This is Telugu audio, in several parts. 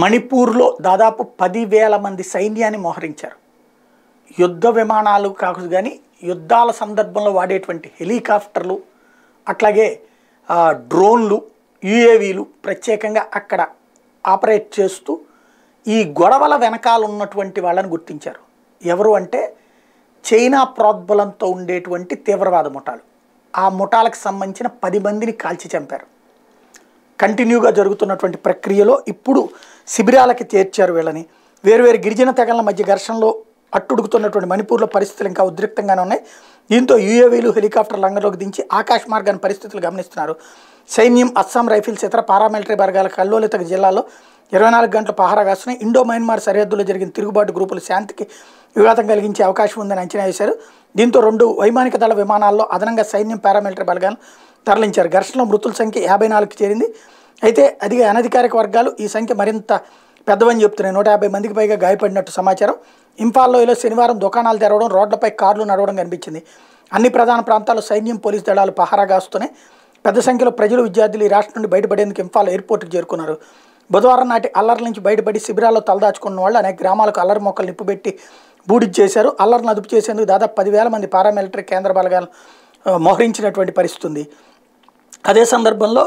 మణిపూర్లో దాదాపు పదివేల మంది సైన్యాన్ని మోహరించారు యుద్ధ విమానాలు కాకుండా కానీ యుద్ధాల సందర్భంలో వాడేటువంటి హెలికాప్టర్లు అట్లాగే డ్రోన్లు యుఏవీలు ప్రత్యేకంగా అక్కడ ఆపరేట్ చేస్తూ ఈ గొడవల వెనకాల ఉన్నటువంటి వాళ్ళని గుర్తించారు ఎవరు అంటే చైనా ప్రోద్బలంతో ఉండేటువంటి తీవ్రవాద ముఠాలు ఆ ముఠాలకు సంబంధించిన పది మందిని కాల్చి చంపారు కంటిన్యూగా జరుగుతున్నటువంటి ప్రక్రియలో ఇప్పుడు శిబిరాలకి చేర్చారు వీళ్ళని వేరువేరు గిరిజన తెగల మధ్య ఘర్షణలో అట్టుడుగుతున్నటువంటి మణిపూర్లో పరిస్థితులు ఇంకా ఉద్రిక్తంగానే ఉన్నాయి దీంతో యూఏవీలు హెలికాప్టర్ లంగంలోకి దించి ఆకాశ మార్గాన్ని పరిస్థితులు గమనిస్తున్నారు సైన్యం అస్సాం రైఫిల్స్ ఇతర పారామిలిటరీ వర్గాల కల్లోలిత జిల్లాలో ఇరవై నాలుగు గంటల పహారా వేస్తున్న ఇండో మయన్మార్ సరిహద్దులో జరిగిన తిరుగుబాటు గ్రూపుల శాంతికి వివాదం కలిగించే అవకాశం ఉందని అంచనా వేశారు దీంతో రెండు వైమానిక దళ విమానాల్లో అదనంగా సైన్యం పారామిలిటరీ బలగాలను తరలించారు ఘర్షణలో మృతుల సంఖ్య యాభై నాలుగుకి చేరింది అయితే అధిక అనధికారిక వర్గాలు ఈ సంఖ్య మరింత పెద్దవని చెప్తున్నాయి నూట యాభై మందికి పైగా గాయపడినట్టు సమాచారం ఇంఫాల్లోయలో శనివారం దుకాణాలు తెరవడం రోడ్లపై కార్లు నడవడం కనిపించింది అన్ని ప్రధాన ప్రాంతాల్లో సైన్యం పోలీసు దళాలు పహారా కాస్తున్నాయి పెద్ద సంఖ్యలో ప్రజలు విద్యార్థులు ఈ రాష్ట్రం నుండి బయటపడేందుకు ఇంఫాల్ ఎయిర్పోర్టుకు చేరుకున్నారు బుధవారం నాటి అల్లర్ల నుంచి బయటపడి శిబిరాల్లో తలదాచుకున్న వాళ్ళు అనేక గ్రామాలకు అల్లరి మొక్కలు నిప్పుబెట్టి బూడిజ్ చేశారు అల్లర్ని అదుపు చేసేందుకు దాదాపు పదివేల మంది పారామిలిటరీ కేంద్ర బలగాలను మోహరించినటువంటి పరిస్థితి ఉంది అదే సందర్భంలో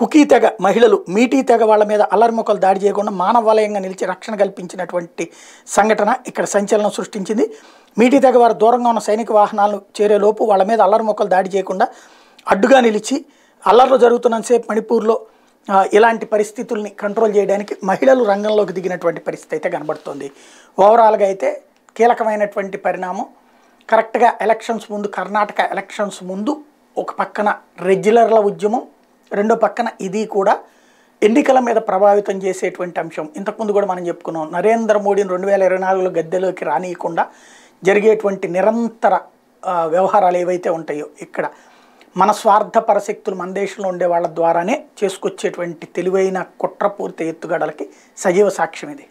కుకీ తెగ మహిళలు మీటీ తెగ వాళ్ళ మీద అల్లరి మొక్కలు దాడి చేయకుండా మానవ వలయంగా నిలిచి రక్షణ కల్పించినటువంటి సంఘటన ఇక్కడ సంచలనం సృష్టించింది మీటీ తెగ వారు దూరంగా ఉన్న సైనిక వాహనాలు చేరేలోపు వాళ్ళ మీద అల్లరి మొక్కలు దాడి చేయకుండా అడ్డుగా నిలిచి అల్లర్లు జరుగుతున్నంతసేపు మణిపూర్లో ఇలాంటి పరిస్థితుల్ని కంట్రోల్ చేయడానికి మహిళలు రంగంలోకి దిగినటువంటి పరిస్థితి అయితే కనబడుతుంది ఓవరాల్గా అయితే కీలకమైనటువంటి పరిణామం కరెక్ట్గా ఎలక్షన్స్ ముందు కర్ణాటక ఎలక్షన్స్ ముందు ఒక పక్కన రెగ్యులర్ల ఉద్యమం రెండో పక్కన ఇది కూడా ఎన్నికల మీద ప్రభావితం చేసేటువంటి అంశం ఇంతకుముందు కూడా మనం చెప్పుకున్నాం నరేంద్ర మోడీని రెండు వేల ఇరవై నాలుగులో గద్దెలోకి రానియకుండా జరిగేటువంటి నిరంతర వ్యవహారాలు ఏవైతే ఉంటాయో ఇక్కడ మన స్వార్థ పరశక్తులు మన దేశంలో ఉండే వాళ్ళ ద్వారానే చేసుకొచ్చేటువంటి తెలివైన కుట్రపూరిత ఎత్తుగడలకి సజీవ సాక్ష్యం ఇది